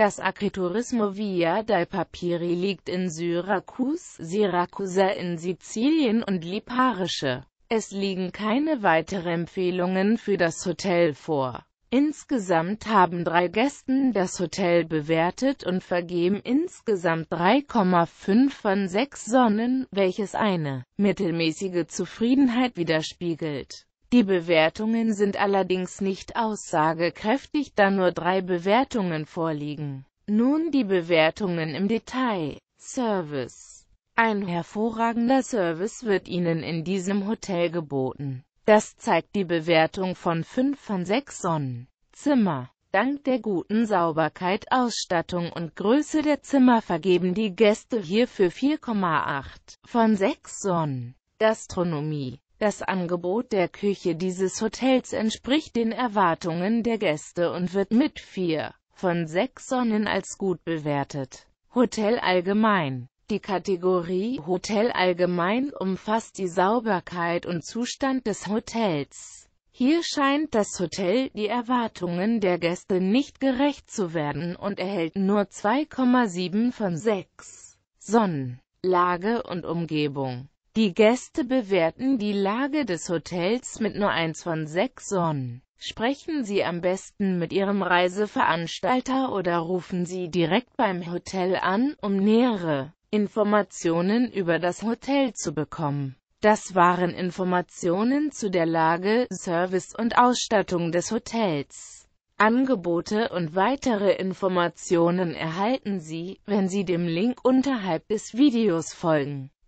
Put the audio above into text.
Das Agriturismo Via dei Papiri liegt in Syrakus, Syracusa in Sizilien und Liparische. Es liegen keine weiteren Empfehlungen für das Hotel vor. Insgesamt haben drei Gästen das Hotel bewertet und vergeben insgesamt 3,5 von 6 Sonnen, welches eine mittelmäßige Zufriedenheit widerspiegelt. Die Bewertungen sind allerdings nicht aussagekräftig, da nur drei Bewertungen vorliegen. Nun die Bewertungen im Detail. Service Ein hervorragender Service wird Ihnen in diesem Hotel geboten. Das zeigt die Bewertung von 5 von 6 Sonnen. Zimmer Dank der guten Sauberkeit, Ausstattung und Größe der Zimmer vergeben die Gäste hierfür 4,8 von 6 Sonnen. Gastronomie das Angebot der Küche dieses Hotels entspricht den Erwartungen der Gäste und wird mit vier von sechs Sonnen als gut bewertet. Hotel allgemein die Kategorie Hotel allgemein umfasst die Sauberkeit und Zustand des Hotels. Hier scheint das Hotel die Erwartungen der Gäste nicht gerecht zu werden und erhält nur 2,7 von 6. Sonnen, Lage und Umgebung. Die Gäste bewerten die Lage des Hotels mit nur 1 von 6 Sonnen. Sprechen Sie am besten mit Ihrem Reiseveranstalter oder rufen Sie direkt beim Hotel an, um nähere Informationen über das Hotel zu bekommen. Das waren Informationen zu der Lage, Service und Ausstattung des Hotels. Angebote und weitere Informationen erhalten Sie, wenn Sie dem Link unterhalb des Videos folgen.